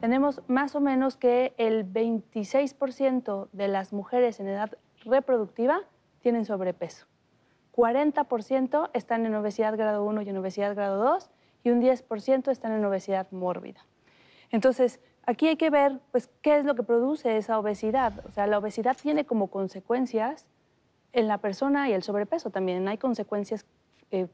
tenemos más o menos que el 26% de las mujeres en edad reproductiva tienen sobrepeso. 40% están en obesidad grado 1 y en obesidad grado 2 y un 10% están en obesidad mórbida. Entonces, aquí hay que ver pues, qué es lo que produce esa obesidad. O sea, la obesidad tiene como consecuencias en la persona y el sobrepeso también. Hay consecuencias eh,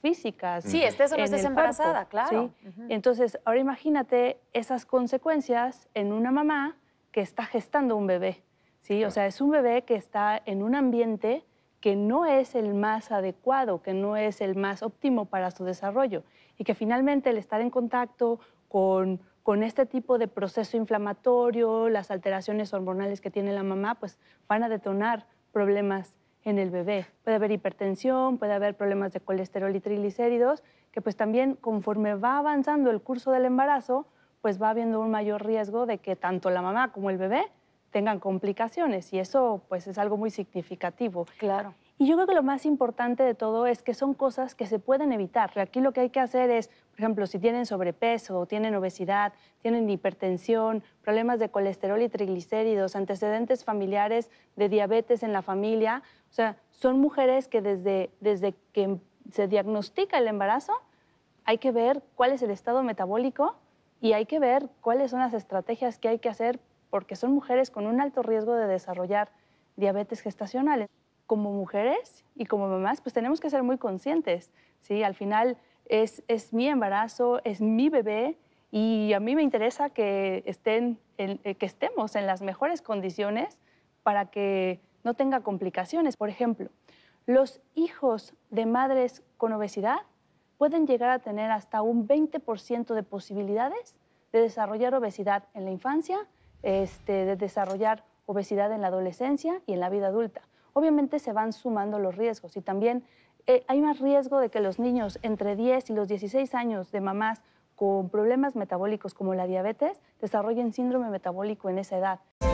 física Sí, estés o no estés embarazada, claro. Entonces, ahora imagínate esas consecuencias en una mamá que está gestando un bebé, ¿sí? O sea, es un bebé que está en un ambiente que no es el más adecuado, que no es el más óptimo para su desarrollo y que finalmente el estar en contacto con, con este tipo de proceso inflamatorio, las alteraciones hormonales que tiene la mamá, pues van a detonar problemas en el bebé. Puede haber hipertensión, puede haber problemas de colesterol y triglicéridos, que pues también conforme va avanzando el curso del embarazo, pues va habiendo un mayor riesgo de que tanto la mamá como el bebé tengan complicaciones y eso pues es algo muy significativo. Claro. Y yo creo que lo más importante de todo es que son cosas que se pueden evitar. Aquí lo que hay que hacer es, por ejemplo, si tienen sobrepeso, tienen obesidad, tienen hipertensión, problemas de colesterol y triglicéridos, antecedentes familiares de diabetes en la familia, o sea, son mujeres que desde, desde que se diagnostica el embarazo hay que ver cuál es el estado metabólico y hay que ver cuáles son las estrategias que hay que hacer porque son mujeres con un alto riesgo de desarrollar diabetes gestacionales. Como mujeres y como mamás, pues tenemos que ser muy conscientes, ¿sí? Al final es, mi embarazo, es mi bebé y a mí me interesa que, estén eh, que estemos en las mejores condiciones para que no tenga complicaciones. Por ejemplo, los hijos de madres con obesidad pueden llegar a tener hasta un 20% de posibilidades de desarrollar obesidad en la infancia este, de desarrollar obesidad en la adolescencia y en la vida adulta. Obviamente se van sumando los riesgos y también eh, hay más riesgo de que los niños entre 10 y los 16 años de mamás con problemas metabólicos como la diabetes desarrollen síndrome metabólico en esa edad.